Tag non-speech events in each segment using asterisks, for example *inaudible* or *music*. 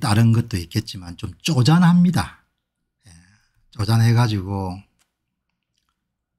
다른 것도 있겠지만 좀 쪼잔합니다. 예, 쪼잔해 가지고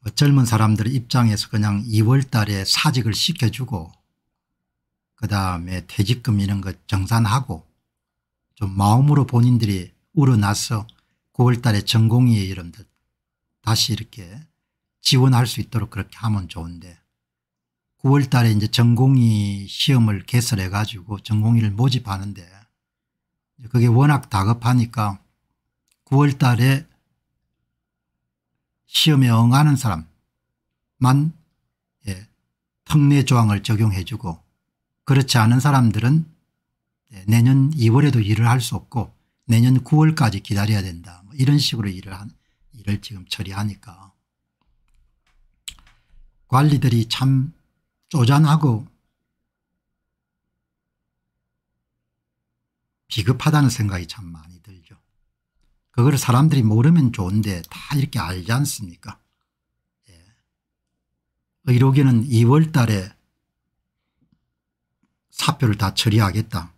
뭐 젊은 사람들 입장에서 그냥 2월 달에 사직을 시켜주고 그다음에 퇴직금 이런 거 정산하고 좀 마음으로 본인들이 우러나서 9월 달에 전공의 이름들 다시 이렇게 지원할 수 있도록 그렇게 하면 좋은데 9월 달에 이제 전공의 시험을 개설해 가지고 전공의를 모집하는데 그게 워낙 다급하니까 9월 달에 시험에 응하는 사람만 예, 특례 조항을 적용해 주고 그렇지 않은 사람들은 예, 내년 2월에도 일을 할 수 없고 내년 9월까지 기다려야 된다. 뭐 이런 식으로 일을, 한, 일을 지금 처리하니까 관리들이 참 쪼잔하고 비급하다는 생각이 참 많이 들죠. 그걸 사람들이 모르면 좋은데 다 이렇게 알지 않습니까? 예. 의료계는 2월 달에 사표를 다 처리하겠다.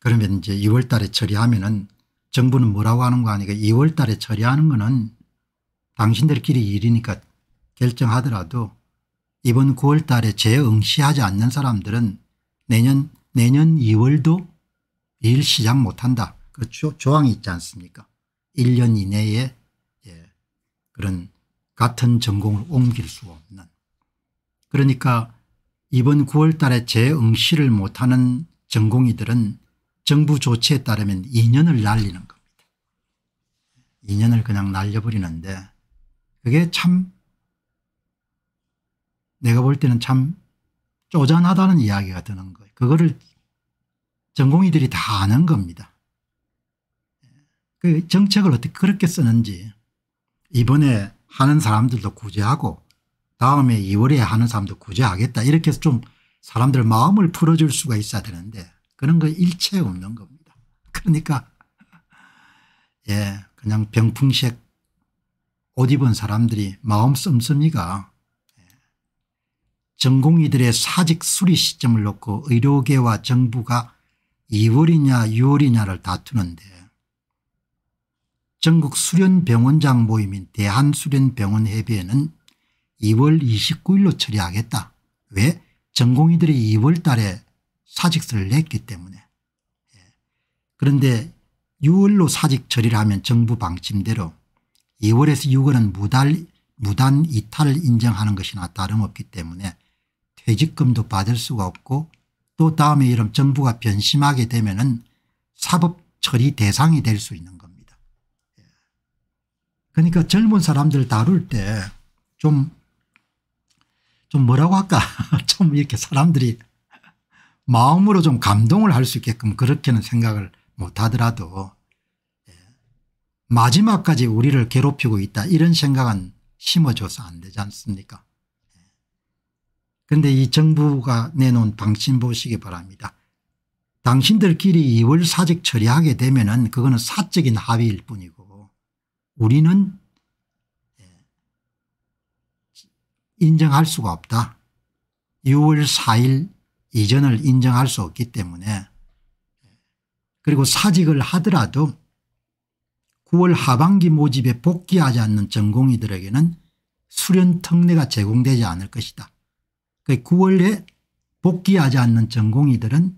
그러면 이제 2월 달에 처리하면은 정부는 뭐라고 하는 거 아니까 2월 달에 처리하는 거는 당신들끼리 일이니까 결정하더라도 이번 9월 달에 재응시하지 않는 사람들은 내년 내년 2월도 일 시작 못한다. 그 조, 항이 있지 않습니까? 1년 이내에 예, 그런 같은 전공을 옮길 수 없는 그러니까 이번 9월 달에 재응시를 못하는 전공의들은 정부 조치에 따르면 2년을 날리는 겁니다. 2년을 그냥 날려버리는데 그게 참 내가 볼 때는 참 쪼잔하다는 이야기가 드는 거예요. 그거를 전공의들이 다 아는 겁니다. 그 정책을 어떻게 그렇게 쓰는지 이번에 하는 사람들도 구제하고 다음에 2월에 하는 사람도 구제하겠다 이렇게 해서 좀 사람들 마음을 풀어줄 수가 있어야 되는데 그런 거 일체 없는 겁니다. 그러니까 예 그냥 병풍색 옷 입은 사람들이 마음 씀씀이가 전공의들의 사직 수리 시점을 놓고 의료계와 정부가 2월이냐 6월이냐를 다투는데 전국 수련병원장 모임인 대한수련병원협의회는 2월 29일로 처리하겠다. 왜? 전공의들이 2월 달에 사직서를 냈기 때문에. 예. 그런데 6월로 사직 처리를 하면 정부 방침대로 2월에서 6월은 무달, 무단 이탈을 인정하는 것이나 다름없기 때문에 퇴직금도 받을 수가 없고 또 다음에 이런 정부가 변심하게 되면 사법 처리 대상이 될 수 있는 겁니다. 예. 그러니까 젊은 사람들 다룰 때 좀 좀 뭐라고 할까 *laughs* 좀 이렇게 사람들이 마음으로 좀 감동을 할 수 있게끔 그렇게는 생각을 못하더라도 예. 마지막까지 우리를 괴롭히고 있다 이런 생각은 심어줘서 안 되지 않습니까 그런데 이 정부가 내놓은 방침 보시기 바랍니다. 당신들끼리 이월 사직 처리하게 되면 은 그거는 사적인 합의일 뿐이고 우리는 예, 인정할 수가 없다. 6월 4일 이전을 인정할 수 없기 때문에 그리고 사직을 하더라도 9월 하반기 모집에 복귀하지 않는 전공의들에게는 수련 특례가 제공되지 않을 것이다. 그 9월에 복귀하지 않는 전공의들은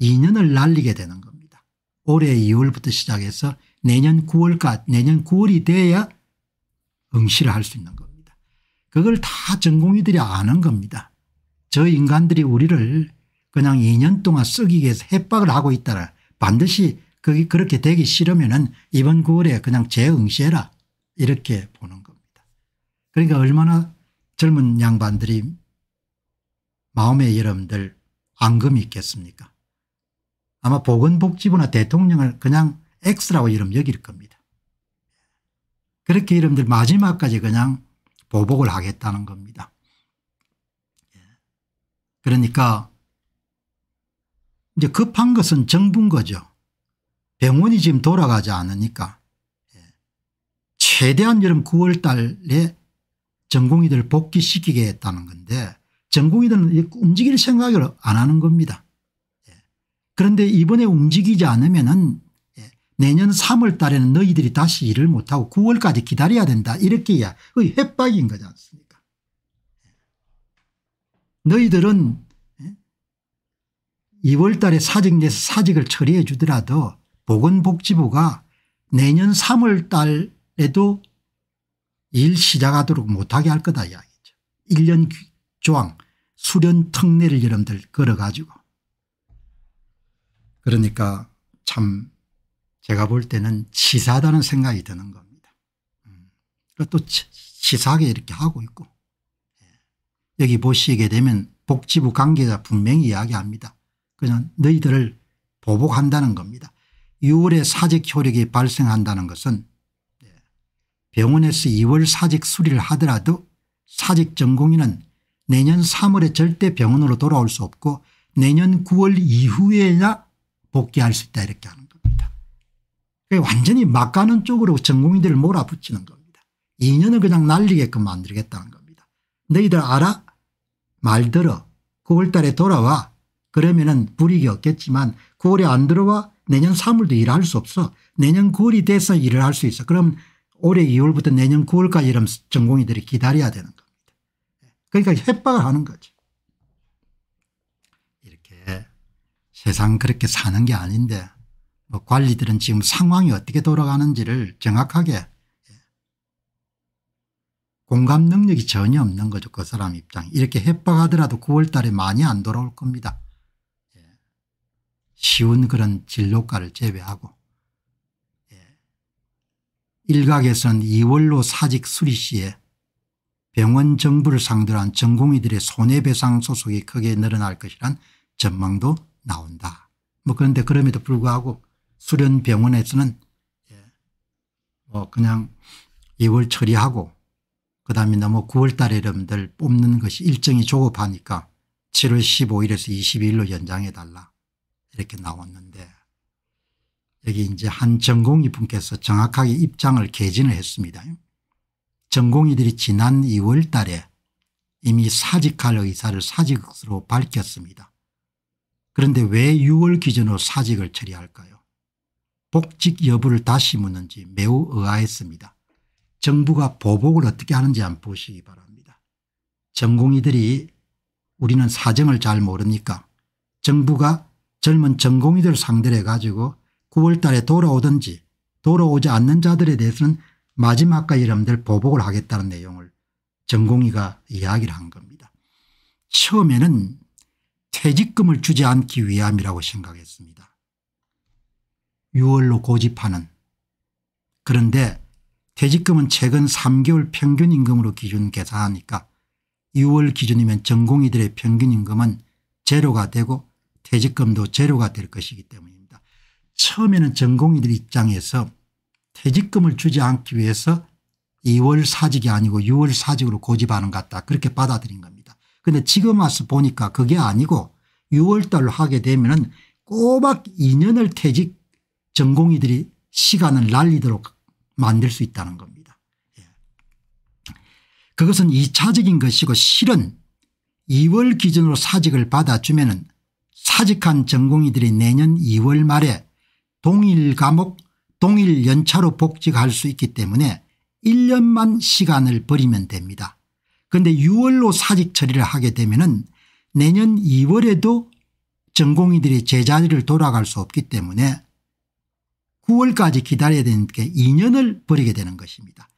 2년을 날리게 되는 겁니다. 올해 2월부터 시작해서 내년 9월까지 내년 9월이 돼야 응시를 할 수 있는 겁니다. 그걸 다 전공의들이 아는 겁니다. 저 인간들이 우리를 그냥 2년 동안 썩이게 해서 협박을 하고 있다라 반드시 그게 그렇게 되기 싫으면 은 이번 9월에 그냥 재응시해라 이렇게 보는 겁니다. 그러니까 얼마나 젊은 양반들이 마음에 여러분들 앙금이 있겠습니까 아마 보건복지부나 대통령을 그냥 X라고 이름 여길 겁니다. 그렇게 여러분들 마지막까지 그냥 보복을 하겠다는 겁니다. 예. 그러니까 이제 급한 것은 정부인 거죠. 병원이 지금 돌아가지 않으니까 예. 최대한 여름 9월 달에 전공의들 복귀시키겠다는 건데 전공이든 움직일 생각을 안 하는 겁니다. 예. 그런데 이번에 움직이지 않으면은 예, 내년 3월 달에는 너희들이 다시 일을 못하고 9월까지 기다려야 된다. 이렇게야 거의 협박인 거지 않습니까? 예. 너희들은 2월 달에 사직 내서 사직을 처리해 주더라도 보건복지부가 내년 3월 달에도 일 시작하도록 못하게 할 거다 이야기죠. 1년 조항 수련 특례를 여러분들 걸어가지고 그러니까 참 제가 볼 때는 치사하다는 생각이 드는 겁니다. 음. 또 치사하게 이렇게 하고 있고 예. 여기 보시게 되면 복지부 관계자 분명히 이야기합니다. 그냥 너희들을 보복한다는 겁니다. 6월에 사직 효력이 발생한다는 것은 예. 병원에서 2월 사직 수리를 하더라도 사직 전공인은 내년 3월에 절대 병원으로 돌아올 수 없고 내년 9월 이후에야 복귀할 수 있다 이렇게 하는 겁니다. 완전히 막가는 쪽으로 전공의들을 몰아붙이는 겁니다. 2년을 그냥 날리게끔 만들겠다는 겁니다. 너희들 알아? 말 들어. 9월 달에 돌아와. 그러면은 불이익이 없겠지만 9월에 안 들어와 내년 3월도 일할 수 없어. 내년 9월이 돼서 일을 할 수 있어. 그럼 올해 2월부터 내년 9월까지 이런 전공의들이 기다려야 되는 거예요. 그러니까 협박하는 을 거지. 이렇게 세상 그렇게 사는 게 아닌데 뭐 관리들은 지금 상황이 어떻게 돌아가는지를 정확하게 공감 능력이 전혀 없는 거죠. 그 사람 입장. 이렇게 협박하더라도 9월 달에 많이 안 돌아올 겁니다. 예. 쉬운 그런 진로가를 제외하고 예. 일각에선 2월로 사직 수리 시에 병원 정부를 상대로 한 전공의들의 손해배상 소속이 크게 늘어날 것이란 전망도 나온다. 뭐 그런데 그럼에도 불구하고 수련 병원에서는 예, 뭐 그냥 2월 처리하고 그 다음에 너무 9월 달에 여러분들 뽑는 것이 일정이 조급하니까 7월 15일에서 22일로 연장해 달라 이렇게 나왔는데 여기 이제 한 전공의 분께서 정확하게 입장을 개진을 했습니다. 전공의들이 지난 2월 달에 이미 사직할 의사를 사직으로 밝혔습니다. 그런데 왜 6월 기준으로 사직을 처리할까요? 복직 여부를 다시 묻는지 매우 의아했습니다. 정부가 보복을 어떻게 하는지 안 보시기 바랍니다. 전공의들이 우리는 사정을 잘 모르니까 정부가 젊은 전공의들 상대로 가지고 9월 달에 돌아오든지 돌아오지 않는 자들에 대해서는 마지막까지 여러분들 보복을 하겠다는 내용을 전공의가 이야기를 한 겁니다. 처음에는 퇴직금을 주지 않기 위함이라고 생각했습니다. 6월로 고집하는 그런데 퇴직금은 최근 3개월 평균 임금으로 기준 계산하니까 6월 기준이면 전공의들의 평균 임금은 제로가 되고 퇴직금도 제로가 될 것이기 때문입니다. 처음에는 전공의들 입장에서 퇴직금을 주지 않기 위해서 2월 사직이 아니고 6월 사직으로 고집하는 것 같다 그렇게 받아들인 겁니다. 그런데 지금 와서 보니까 그게 아니고 6월 달로 하게 되면 은 꼬박 2년을 퇴직 전공의들이 시간을 날리도록 만들 수 있다는 겁니다. 예. 그것은 2차적인 것이고 실은 2월 기준으로 사직을 받아주면 은 사직한 전공의들이 내년 2월 말에 동일 과목 동일 연차로 복직할 수 있기 때문에 1년만 시간을 버리면 됩니다. 그런데 6월로 사직 처리를 하게 되면 은 내년 2월에도 전공의들이 제자리를 돌아갈 수 없기 때문에 9월까지 기다려야 되니까 2년을 버리게 되는 것입니다.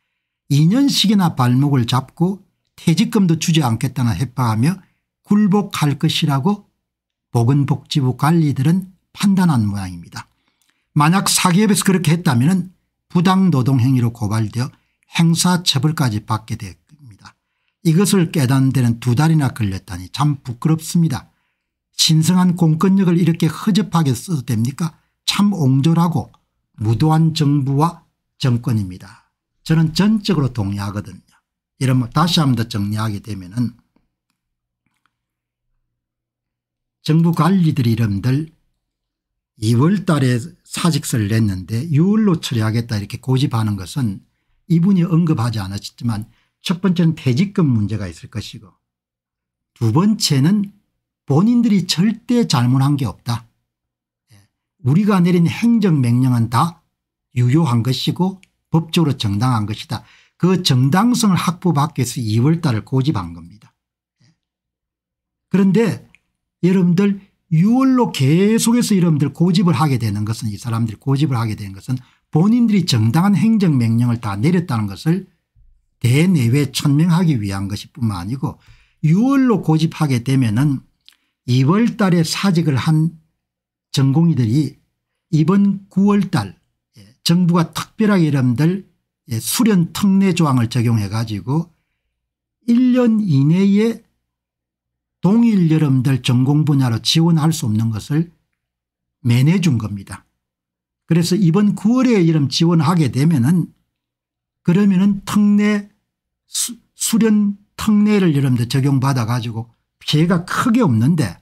2년씩이나 발목을 잡고 퇴직금도 주지 않겠다는 협박하며 굴복할 것이라고 보건복지부 관리들은 판단한 모양입니다. 만약 사기업에서 그렇게 했다면 부당 노동 행위로 고발되어 행사처벌까지 받게 됩니다. 이것을 깨닫는 데는 두 달이나 걸렸다니 참 부끄럽습니다. 신성한 공권력을 이렇게 허접하게 써도 됩니까 참 옹졸하고 무도한 정부와 정권입니다. 저는 전적으로 동의하거든요. 이러면 다시 한번더 정리하게 되면 은 정부 관리들이 이름들 2월 달에 사직서를 냈는데 6월로 처리하겠다 이렇게 고집하는 것은 이분이 언급하지 않았지만 첫 번째는 퇴직금 문제가 있을 것이고 두 번째는 본인들이 절대 잘못한 게 없다. 예. 우리가 내린 행정명령은 다 유효한 것이고 법적으로 정당한 것이다. 그 정당성을 확보받기 위해서 2월 달을 고집한 겁니다. 예. 그런데 여러분들 유월로 계속해서 여러분들 고집을 하게 되는 것은 이 사람들이 고집을 하게 되는 것은 본인들이 정당한 행정명령을 다 내렸다는 것을 대내외 천명하기 위한 것이 뿐만 아니고 6월로 고집하게 되면은 2월 달에 사직을 한 전공의들이 이번 9월 달 예, 정부가 특별하게 여러분들 예, 수련 특례 조항을 적용해 가지고 1년 이내에 동일 여름들 전공 분야로 지원할 수 없는 것을 매내준 겁니다. 그래서 이번 9월에 이런 지원하게 되면은 그러면은 특례 수련 특례를 여러분들 적용받아 가지고 피해가 크게 없는데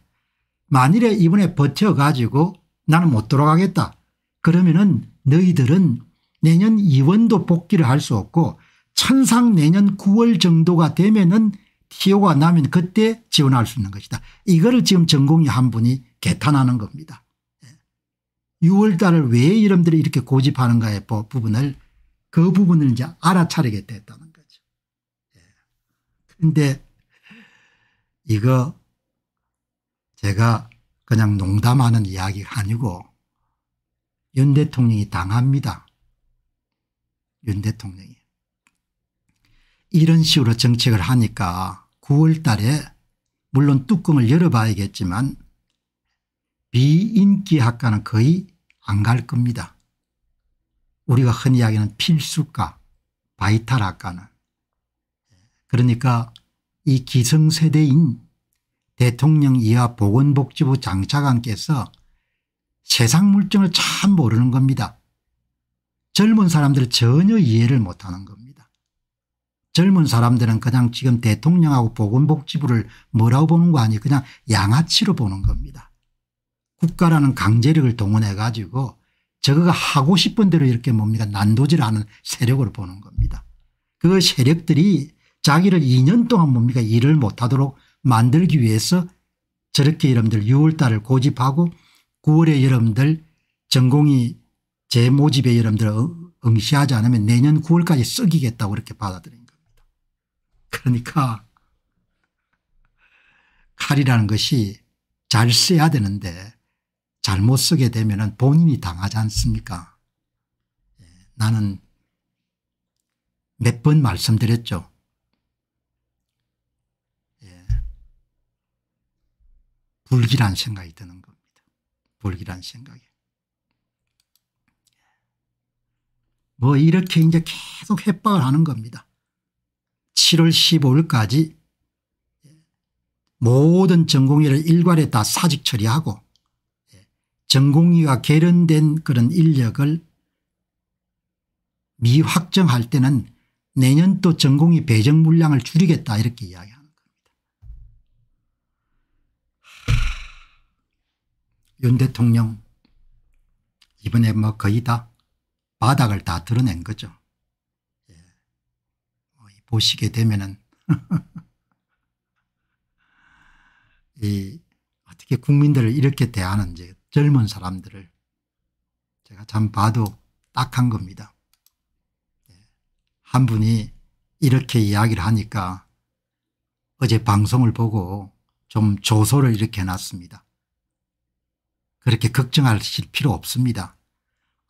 만일에 이번에 버텨 가지고 나는 못 돌아가겠다 그러면은 너희들은 내년 이원도 복귀를 할 수 없고 천상 내년 9월 정도가 되면은 티오가 나면 그때 지원할 수 있는 것이다. 이거를 지금 전공이 한 분이 개탄하는 겁니다. 6월 예. 달을 왜 이름들이 이렇게 고집하는가의 부분을 그 부분을 이제 알아차리게 됐다는 거죠. 예. 그런데 이거 제가 그냥 농담하는 이야기가 아니고 윤 대통령이 당합니다. 윤 대통령이. 이런 식으로 정책을 하니까 9월 달에 물론 뚜껑을 열어봐야겠지만 비인기 학과는 거의 안 갈 겁니다. 우리가 흔히 이야기하는 필수과 바이탈 학과는 그러니까 이 기성세대인 대통령 이하 보건복지부 장차관께서 세상 물정을 참 모르는 겁니다. 젊은 사람들 전혀 이해를 못하는 겁니다. 젊은 사람들은 그냥 지금 대통령하고 보건복지부를 뭐라고 보는 거 아니에요. 그냥 양아치로 보는 겁니다. 국가라는 강제력을 동원해 가지고 저거가 하고 싶은 대로 이렇게 뭡니까 난도질하는 세력으로 보는 겁니다. 그 세력들이 자기를 2년 동안 뭡니까 일을 못하도록 만들기 위해서 저렇게 여러분들 6월달을 고집하고 9월에 여러분들 전공이 재모집에 여러분들 응시하지 않으면 내년 9월까지 썩이겠다고 이렇게 받아들여요. 그러니까 칼이라는 것이 잘 써야 되는데 잘못 쓰게 되면 본인이 당하지 않습니까 예, 나는 몇 번 말씀드렸죠. 예, 불길한 생각이 드는 겁니다. 불길한 생각이. 뭐 이렇게 이제 계속 협박을 하는 겁니다. 7월 15일까지 모든 전공의를 일괄에 다 사직 처리하고 예, 전공의가 개련된 그런 인력을 미확정할 때는 내년 또 전공의 배정 물량을 줄이겠다 이렇게 이야기하는 겁니다. 윤 대통령 이번에 뭐 거의 다 바닥을 다 드러낸 거죠. 보시게 되면은 *laughs* 이 어떻게 국민들을 이렇게 대하는 지 젊은 사람들을 제가 참 봐도 딱한 겁니다. 예, 한 분이 이렇게 이야기를 하니까 어제 방송을 보고 좀 조소를 이렇게 해놨습니다. 그렇게 걱정하실 필요 없습니다.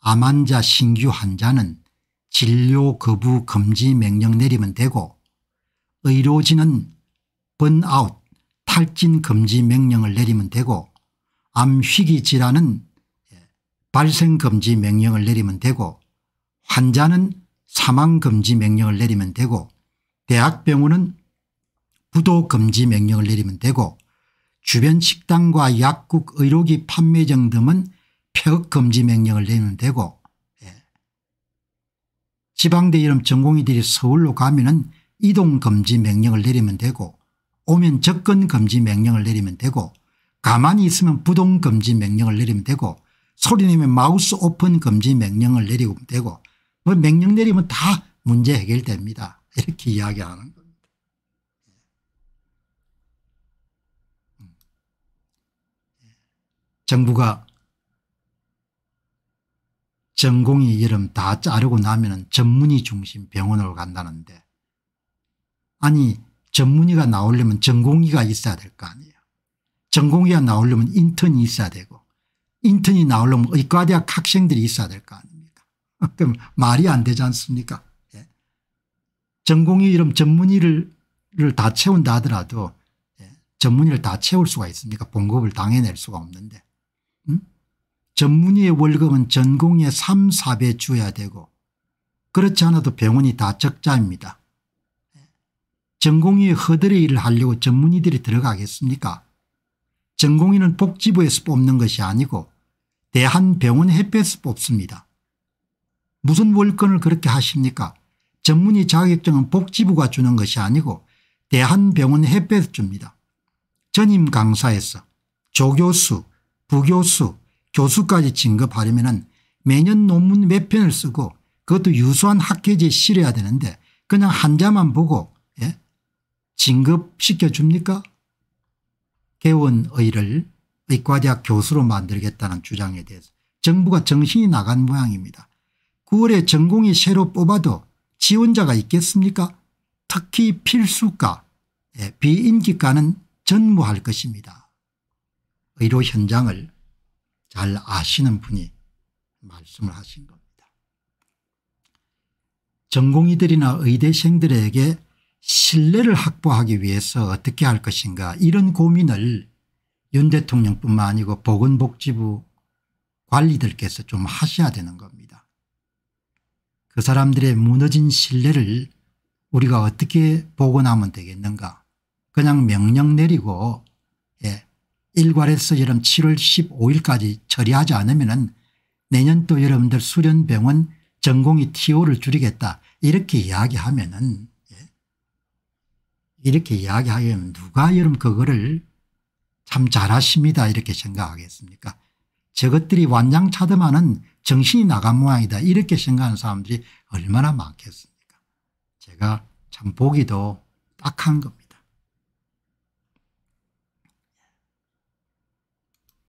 암환자 신규 환자는 진료 거부 금지 명령 내리면 되고 의료진은 번아웃 탈진 금지 명령을 내리면 되고 암휘기 질환은 예, 발생 금지 명령을 내리면 되고 환자는 사망 금지 명령을 내리면 되고 대학병원은 부도 금지 명령을 내리면 되고 주변 식당과 약국 의료기 판매점 등은 폐업 금지 명령을 내리면 되고 지방대 이름 전공의들이 서울로 가면은 이동금지 명령을 내리면 되고 오면 접근금지 명령을 내리면 되고 가만히 있으면 부동금지 명령을 내리면 되고 소리내면 마우스 오픈 금지 명령을 내리면 되고 뭐 명령 내리면 다 문제 해결됩니다. 이렇게 이야기하는 겁니다. 음. 예. 정부가 전공의 이름 다 자르고 나면 전문의 중심 병원으로 간다는데 아니 전문의가 나오려면 전공의가 있어야 될 거 아니에요. 전공의가 나오려면 인턴이 있어야 되고 인턴이 나오려면 의과대학 학생들이 있어야 될 거 아닙니까 *laughs* 그럼 말이 안 되지 않습니까 예. 전공의 이름 전문의를 다 채운다 하더라도 예. 전문의를 다 채울 수가 있습니까 본급을 당해낼 수가 없는데 음? 전문의의 월급은 전공의 3, 4배 줘야 되고 그렇지 않아도 병원이 다 적자입니다. 전공의의 허들의 일을 하려고 전문의들이 들어가겠습니까 전공의는 복지부에서 뽑는 것이 아니고 대한병원 협회에서 뽑습니다. 무슨 월권을 그렇게 하십니까 전문의 자격증은 복지부가 주는 것이 아니고 대한병원 협회에서 줍니다. 전임 강사에서 조교수 부교수 교수까지 진급하려면 매년 논문 몇 편을 쓰고 그것도 유수한 학회지에 실어야 되는데 그냥 한자만 보고 예? 진급시켜줍니까 개원의를 의과대학 교수로 만들겠다는 주장에 대해서 정부가 정신이 나간 모양입니다. 9월에 전공이 새로 뽑아도 지원자가 있겠습니까 특히 필수과 예, 비인기과는 전무할 것입니다. 의료 현장을 잘 아시는 분이 말씀을 하신 겁니다. 전공의들이나 의대생들에게 신뢰를 확보하기 위해서 어떻게 할 것인가 이런 고민을 윤 대통령뿐만 아니고 보건복지부 관리들께서 좀 하셔야 되는 겁니다. 그 사람들의 무너진 신뢰를 우리가 어떻게 복원하면 되겠는가 그냥 명령 내리고 일괄해서 여름 7월 15일까지 처리하지 않으면 내년 또 여러분들 수련병원 전공이 TO를 줄이겠다 이렇게 이야기하면 은 예. 이렇게 이야기하면 누가 여러분 그거를 참 잘하십니다 이렇게 생각하겠습니까 저것들이 완장차더만은 정신이 나간 모양이다 이렇게 생각하는 사람들이 얼마나 많겠습니까 제가 참 보기도 딱한 겁니다.